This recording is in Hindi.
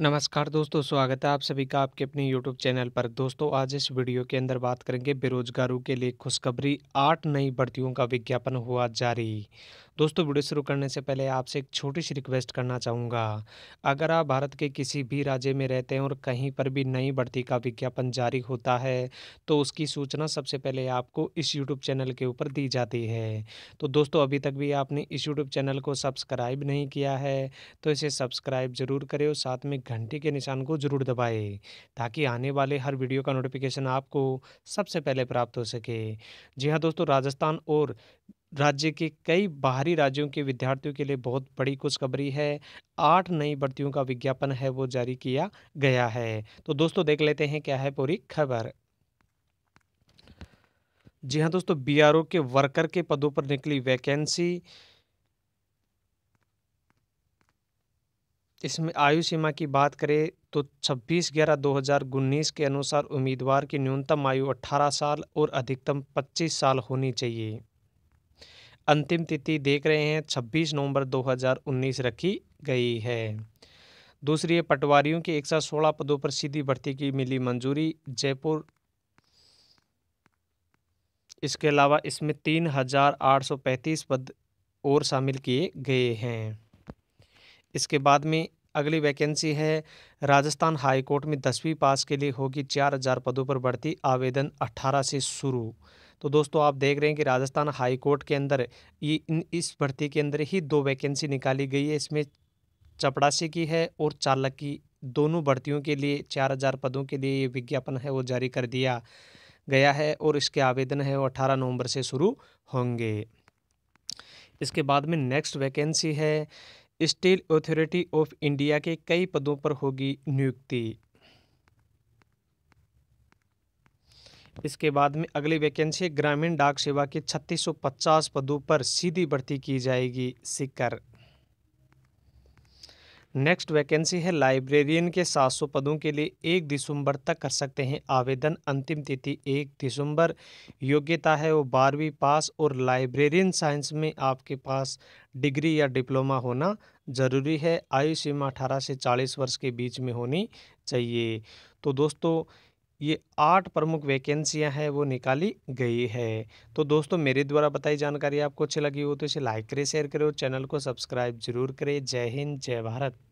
नमस्कार दोस्तों स्वागत है आप सभी का आपके अपने यूट्यूब चैनल पर दोस्तों आज इस वीडियो के अंदर बात करेंगे बेरोजगारों के लिए खुशखबरी आठ नई भर्तियों का विज्ञापन हुआ जारी दोस्तों वीडियो शुरू करने से पहले आपसे एक छोटी सी रिक्वेस्ट करना चाहूँगा अगर आप भारत के किसी भी राज्य में रहते हैं और कहीं पर भी नई भर्ती का विज्ञापन जारी होता है तो उसकी सूचना सबसे पहले आपको इस यूट्यूब चैनल के ऊपर दी जाती है तो दोस्तों अभी तक भी आपने इस यूट्यूब चैनल को सब्सक्राइब नहीं किया है तो इसे सब्सक्राइब जरूर करें और साथ में घंटे के निशान को ज़रूर दबाएं ताकि आने वाले हर वीडियो का नोटिफिकेशन आपको सबसे पहले प्राप्त हो सके जी हाँ दोस्तों राजस्थान और राज्य के कई बाहरी राज्यों के विद्यार्थियों के लिए बहुत बड़ी खुशखबरी है आठ नई भर्तियों का विज्ञापन है वो जारी किया गया है तो दोस्तों देख लेते हैं क्या है पूरी खबर जी हाँ दोस्तों बीआरओ के वर्कर के पदों पर निकली वैकेंसी इसमें आयु सीमा की बात करें तो 26 ग्यारह उन्नीस के अनुसार उम्मीदवार की न्यूनतम आयु 18 साल और अधिकतम 25 साल होनी चाहिए अंतिम तिथि देख रहे हैं 26 नवंबर 2019 रखी गई है दूसरी पटवारियों के 116 पदों पर सीधी भर्ती की मिली मंजूरी जयपुर इसके अलावा इसमें तीन हजार आठ सौ पैंतीस पद और शामिल किए गए हैं इसके बाद में अगली वैकेंसी है राजस्थान हाई कोर्ट में दसवीं पास के लिए होगी चार हज़ार पदों पर बढ़ती आवेदन अट्ठारह से शुरू तो दोस्तों आप देख रहे हैं कि राजस्थान हाई कोर्ट के अंदर ये इन इस भर्ती के अंदर ही दो वैकेंसी निकाली गई है इसमें चपड़ासी की है और चालक की दोनों भर्तियों के लिए चार हज़ार पदों के लिए ये विज्ञापन है वो जारी कर दिया गया है और इसके आवेदन है वो अठारह नवंबर से शुरू होंगे इसके बाद में नेक्स्ट वैकेंसी है स्टील अथॉरिटी ऑफ इंडिया के कई पदों पर होगी नियुक्ति इसके बाद में अगली वैकेंसी ग्रामीण डाक सेवा के 3650 पदों पर सीधी भर्ती की जाएगी सिकर नेक्स्ट वैकेंसी है लाइब्रेरियन के 700 पदों के लिए एक दिसंबर तक कर सकते हैं आवेदन अंतिम तिथि एक दिसंबर योग्यता है वो बारहवीं पास और लाइब्रेरियन साइंस में आपके पास डिग्री या डिप्लोमा होना ज़रूरी है आयु सीमा 18 से 40 वर्ष के बीच में होनी चाहिए तो दोस्तों ये आठ प्रमुख वैकेंसियां हैं वो निकाली गई है तो दोस्तों मेरे द्वारा बताई जानकारी आपको अच्छी लगी हो तो इसे लाइक करें शेयर करें और चैनल को सब्सक्राइब जरूर करें जय हिंद जय भारत